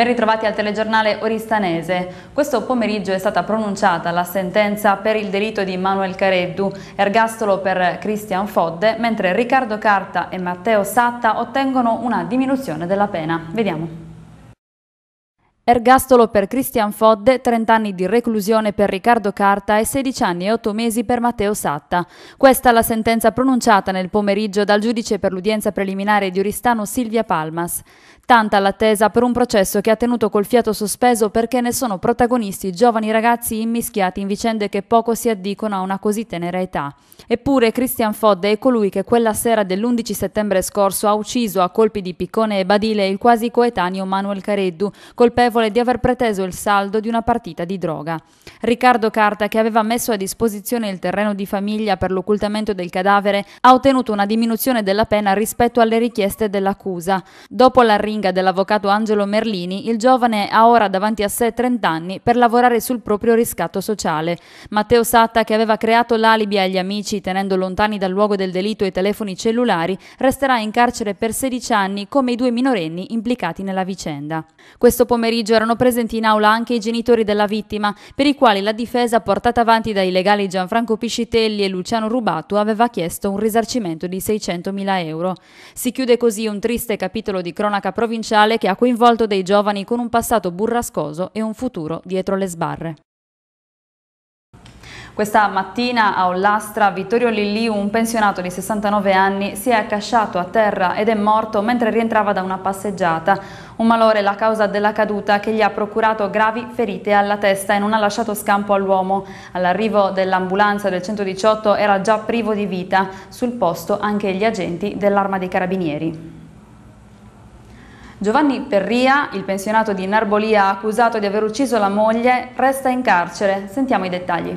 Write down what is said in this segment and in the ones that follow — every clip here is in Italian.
Ben ritrovati al telegiornale Oristanese. Questo pomeriggio è stata pronunciata la sentenza per il delitto di Manuel Careddu, ergastolo per Christian Fodde, mentre Riccardo Carta e Matteo Satta ottengono una diminuzione della pena. Vediamo. Ergastolo per Christian Fodde, 30 anni di reclusione per Riccardo Carta e 16 anni e 8 mesi per Matteo Satta. Questa è la sentenza pronunciata nel pomeriggio dal giudice per l'udienza preliminare di Oristano Silvia Palmas. Tanta l'attesa per un processo che ha tenuto col fiato sospeso perché ne sono protagonisti giovani ragazzi immischiati in vicende che poco si addicono a una così tenera età. Eppure Christian Fodde è colui che quella sera dell'11 settembre scorso ha ucciso a colpi di piccone e badile il quasi coetaneo Manuel Careddu, colpevole di aver preteso il saldo di una partita di droga. Riccardo Carta, che aveva messo a disposizione il terreno di famiglia per l'occultamento del cadavere, ha ottenuto una diminuzione della pena rispetto alle richieste dell'accusa. Dopo l'arrinco casalinga dell'avvocato Angelo Merlini, il giovane ha ora davanti a sé 30 anni per lavorare sul proprio riscatto sociale. Matteo Satta, che aveva creato l'alibi agli amici tenendo lontani dal luogo del delitto i telefoni cellulari, resterà in carcere per 16 anni come i due minorenni implicati nella vicenda. Questo pomeriggio erano presenti in aula anche i genitori della vittima, per i quali la difesa portata avanti dai legali Gianfranco Piscitelli e Luciano Rubato aveva chiesto un risarcimento di 600.000 euro. Si chiude così un triste capitolo di cronaca provinciale provinciale che ha coinvolto dei giovani con un passato burrascoso e un futuro dietro le sbarre. Questa mattina a Ollastra Vittorio Lillì, un pensionato di 69 anni, si è accasciato a terra ed è morto mentre rientrava da una passeggiata. Un malore la causa della caduta che gli ha procurato gravi ferite alla testa e non ha lasciato scampo all'uomo. All'arrivo dell'ambulanza del 118 era già privo di vita, sul posto anche gli agenti dell'arma dei carabinieri. Giovanni Perria, il pensionato di Narbolia accusato di aver ucciso la moglie, resta in carcere. Sentiamo i dettagli.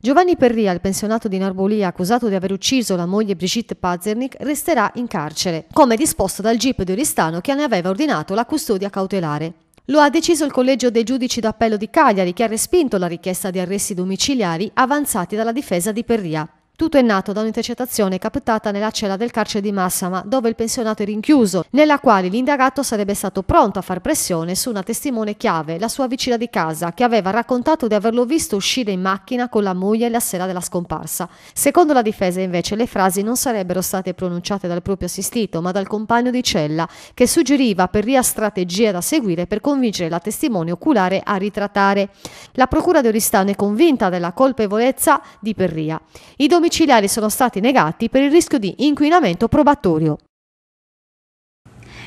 Giovanni Perria, il pensionato di Narbolia accusato di aver ucciso la moglie Brigitte Pazernik, resterà in carcere, come disposto dal GIP di Oristano che ne aveva ordinato la custodia cautelare. Lo ha deciso il Collegio dei Giudici d'Appello di Cagliari che ha respinto la richiesta di arresti domiciliari avanzati dalla difesa di Perria. Tutto è nato da un'intercettazione captata nella cella del carcere di Massama, dove il pensionato è rinchiuso, nella quale l'indagato sarebbe stato pronto a far pressione su una testimone chiave, la sua vicina di casa, che aveva raccontato di averlo visto uscire in macchina con la moglie la sera della scomparsa. Secondo la difesa, invece, le frasi non sarebbero state pronunciate dal proprio assistito, ma dal compagno di cella, che suggeriva per via strategia da seguire per convincere la testimone oculare a ritrattare. La procura di Oristano è convinta della colpevolezza di Perria. I domicili domiciliari sono stati negati per il rischio di inquinamento probatorio.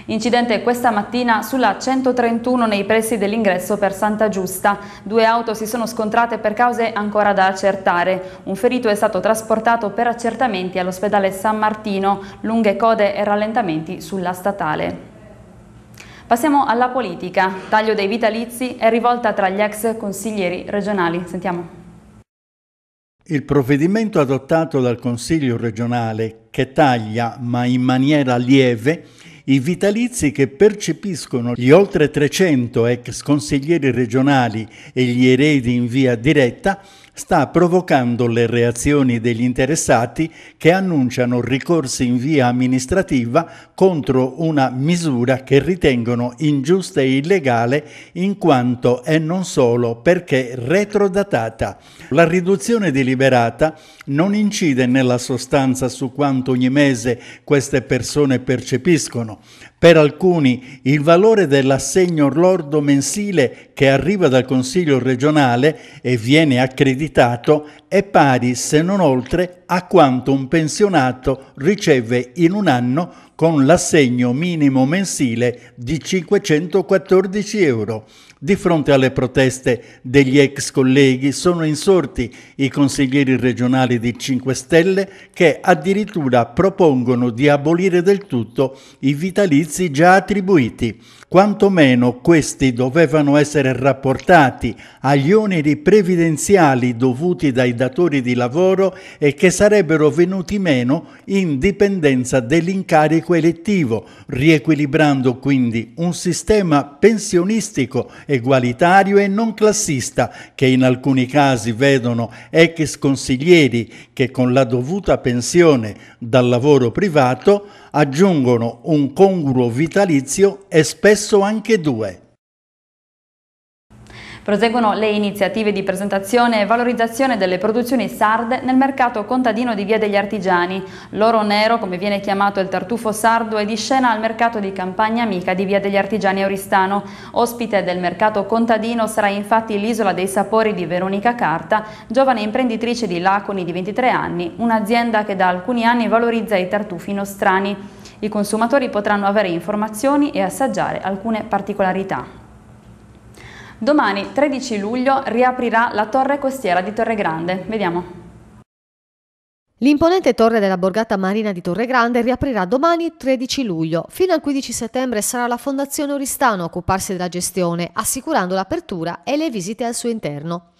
Incidente questa mattina sulla 131 nei pressi dell'ingresso per Santa Giusta. Due auto si sono scontrate per cause ancora da accertare. Un ferito è stato trasportato per accertamenti all'ospedale San Martino, lunghe code e rallentamenti sulla statale. Passiamo alla politica. Taglio dei vitalizi e rivolta tra gli ex consiglieri regionali. Sentiamo. Il provvedimento adottato dal Consiglio regionale che taglia, ma in maniera lieve, i vitalizi che percepiscono gli oltre 300 ex consiglieri regionali e gli eredi in via diretta sta provocando le reazioni degli interessati che annunciano ricorsi in via amministrativa contro una misura che ritengono ingiusta e illegale in quanto e non solo perché retrodatata. La riduzione deliberata non incide nella sostanza su quanto ogni mese queste persone percepiscono, per alcuni il valore dell'assegno lordo mensile che arriva dal Consiglio regionale e viene accreditato è pari, se non oltre, a quanto un pensionato riceve in un anno con l'assegno minimo mensile di 514 euro. Di fronte alle proteste degli ex colleghi sono insorti i consiglieri regionali di 5 Stelle che addirittura propongono di abolire del tutto i vitalizi già attribuiti. Quantomeno questi dovevano essere rapportati agli oneri previdenziali dovuti dai datori di lavoro e che sarebbero venuti meno in dipendenza dell'incarico pubblico elettivo, riequilibrando quindi un sistema pensionistico egualitario e non classista che in alcuni casi vedono ex consiglieri che con la dovuta pensione dal lavoro privato aggiungono un congruo vitalizio e spesso anche due. Proseguono le iniziative di presentazione e valorizzazione delle produzioni sarde nel mercato contadino di Via degli Artigiani. L'oro nero, come viene chiamato il tartufo sardo, è di scena al mercato di Campagna Amica di Via degli Artigiani Euristano. Ospite del mercato contadino sarà infatti l'Isola dei Sapori di Veronica Carta, giovane imprenditrice di Laconi di 23 anni, un'azienda che da alcuni anni valorizza i tartufi nostrani. I consumatori potranno avere informazioni e assaggiare alcune particolarità. Domani 13 luglio riaprirà la torre costiera di Torregrande. Vediamo. L'imponente torre della borgata marina di Torregrande riaprirà domani 13 luglio. Fino al 15 settembre sarà la Fondazione Oristano a occuparsi della gestione, assicurando l'apertura e le visite al suo interno.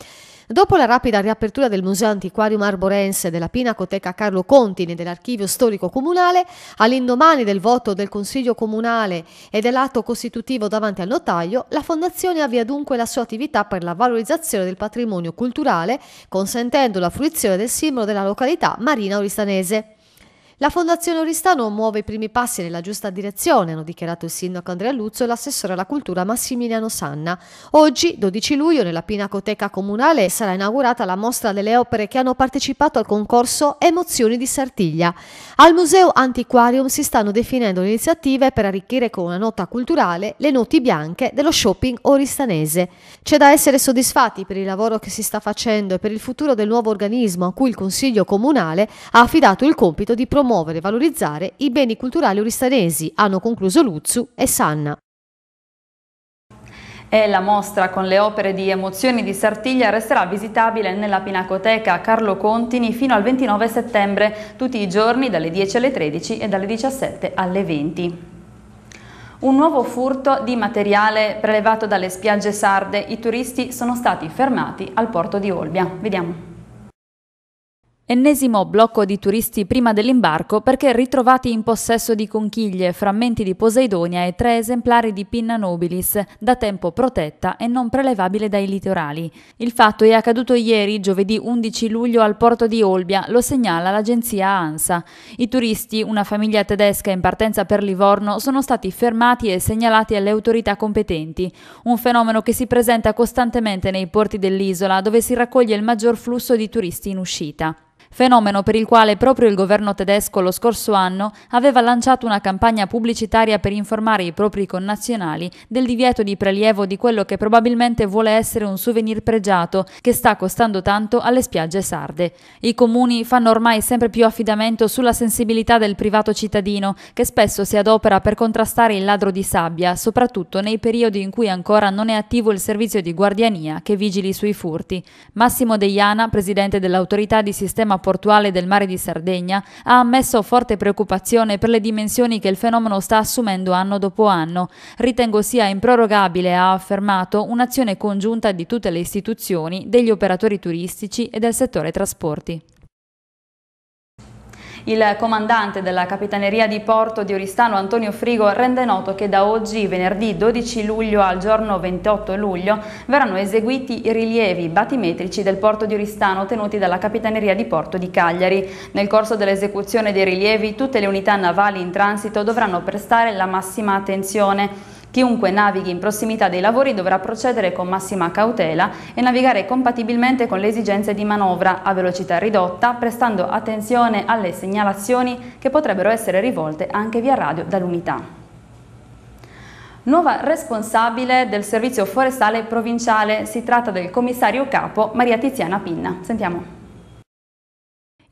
Dopo la rapida riapertura del Museo Antiquarium Arborense, della Pinacoteca Carlo Conti e dell'Archivio Storico Comunale, all'indomani del voto del Consiglio Comunale e dell'atto costitutivo davanti al notaio, la Fondazione avvia dunque la sua attività per la valorizzazione del patrimonio culturale, consentendo la fruizione del simbolo della località marina oristanese. La Fondazione Oristano muove i primi passi nella giusta direzione, hanno dichiarato il sindaco Andrea Luzzo e l'assessore alla cultura Massimiliano Sanna. Oggi, 12 luglio, nella Pinacoteca Comunale sarà inaugurata la mostra delle opere che hanno partecipato al concorso Emozioni di Sartiglia. Al Museo Antiquarium si stanno definendo iniziative per arricchire con una nota culturale le noti bianche dello shopping oristanese. C'è da essere soddisfatti per il lavoro che si sta facendo e per il futuro del nuovo organismo a cui il Consiglio Comunale ha affidato il compito di promuovere promuovere e valorizzare i beni culturali oristanesi, hanno concluso Luzzu e Sanna. E la mostra con le opere di Emozioni di Sartiglia resterà visitabile nella Pinacoteca Carlo Contini fino al 29 settembre, tutti i giorni dalle 10 alle 13 e dalle 17 alle 20. Un nuovo furto di materiale prelevato dalle spiagge sarde, i turisti sono stati fermati al porto di Olbia. Vediamo. Ennesimo blocco di turisti prima dell'imbarco perché ritrovati in possesso di conchiglie, frammenti di Poseidonia e tre esemplari di Pinna nobilis, da tempo protetta e non prelevabile dai litorali. Il fatto è accaduto ieri, giovedì 11 luglio, al porto di Olbia, lo segnala l'agenzia ANSA. I turisti, una famiglia tedesca in partenza per Livorno, sono stati fermati e segnalati alle autorità competenti. Un fenomeno che si presenta costantemente nei porti dell'isola, dove si raccoglie il maggior flusso di turisti in uscita fenomeno per il quale proprio il governo tedesco lo scorso anno aveva lanciato una campagna pubblicitaria per informare i propri connazionali del divieto di prelievo di quello che probabilmente vuole essere un souvenir pregiato che sta costando tanto alle spiagge sarde. I comuni fanno ormai sempre più affidamento sulla sensibilità del privato cittadino che spesso si adopera per contrastare il ladro di sabbia, soprattutto nei periodi in cui ancora non è attivo il servizio di guardiania che vigili sui furti. Massimo Deiana, presidente dell'autorità di sistema portuale del mare di Sardegna ha ammesso forte preoccupazione per le dimensioni che il fenomeno sta assumendo anno dopo anno. Ritengo sia improrogabile, ha affermato, un'azione congiunta di tutte le istituzioni, degli operatori turistici e del settore trasporti. Il comandante della Capitaneria di Porto di Oristano, Antonio Frigo, rende noto che da oggi, venerdì 12 luglio al giorno 28 luglio, verranno eseguiti i rilievi batimetrici del porto di Oristano tenuti dalla Capitaneria di Porto di Cagliari. Nel corso dell'esecuzione dei rilievi tutte le unità navali in transito dovranno prestare la massima attenzione Chiunque navighi in prossimità dei lavori dovrà procedere con massima cautela e navigare compatibilmente con le esigenze di manovra a velocità ridotta, prestando attenzione alle segnalazioni che potrebbero essere rivolte anche via radio dall'unità nuova responsabile del servizio forestale provinciale. Si tratta del commissario capo Maria Tiziana Pinna. Sentiamo.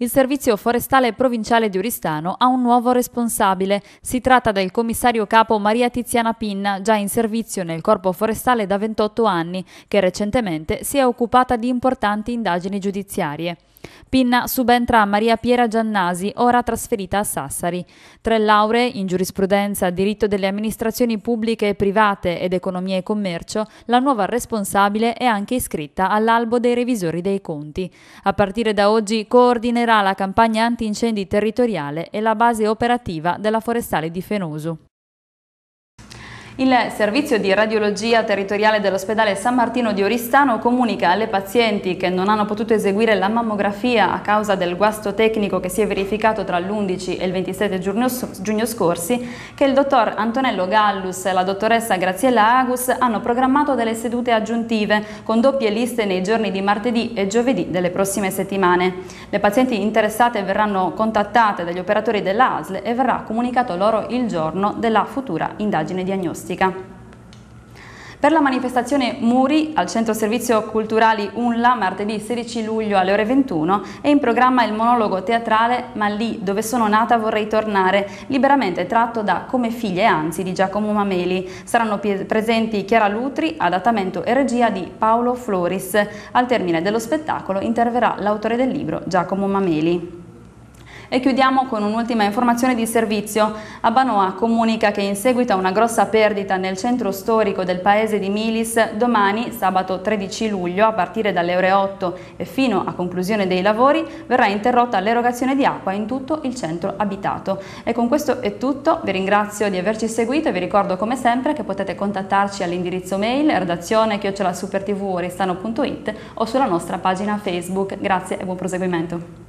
Il servizio forestale provinciale di Oristano ha un nuovo responsabile. Si tratta del commissario capo Maria Tiziana Pinna, già in servizio nel corpo forestale da 28 anni, che recentemente si è occupata di importanti indagini giudiziarie. Pinna subentra a Maria Piera Giannasi, ora trasferita a Sassari. Tre lauree in giurisprudenza, diritto delle amministrazioni pubbliche e private ed economia e commercio, la nuova responsabile è anche iscritta all'albo dei revisori dei conti. A partire da oggi coordinerà la campagna antincendi territoriale e la base operativa della forestale di Fenoso. Il servizio di radiologia territoriale dell'ospedale San Martino di Oristano comunica alle pazienti che non hanno potuto eseguire la mammografia a causa del guasto tecnico che si è verificato tra l'11 e il 27 giugno, giugno scorsi che il dottor Antonello Gallus e la dottoressa Graziella Agus hanno programmato delle sedute aggiuntive con doppie liste nei giorni di martedì e giovedì delle prossime settimane. Le pazienti interessate verranno contattate dagli operatori dell'ASL e verrà comunicato loro il giorno della futura indagine diagnostica artistica. Per la manifestazione Muri al Centro Servizio Culturali UNLA martedì 16 luglio alle ore 21 è in programma il monologo teatrale Ma lì dove sono nata vorrei tornare, liberamente tratto da Come figlie anzi di Giacomo Mameli. Saranno presenti Chiara Lutri, adattamento e regia di Paolo Floris. Al termine dello spettacolo interverrà l'autore del libro Giacomo Mameli. E chiudiamo con un'ultima informazione di servizio. Abanoa comunica che in seguito a una grossa perdita nel centro storico del paese di Milis, domani, sabato 13 luglio, a partire dalle ore 8 e fino a conclusione dei lavori, verrà interrotta l'erogazione di acqua in tutto il centro abitato. E con questo è tutto, vi ringrazio di averci seguito e vi ricordo come sempre che potete contattarci all'indirizzo mail redazione chiocciolasupertv.it o sulla nostra pagina Facebook. Grazie e buon proseguimento.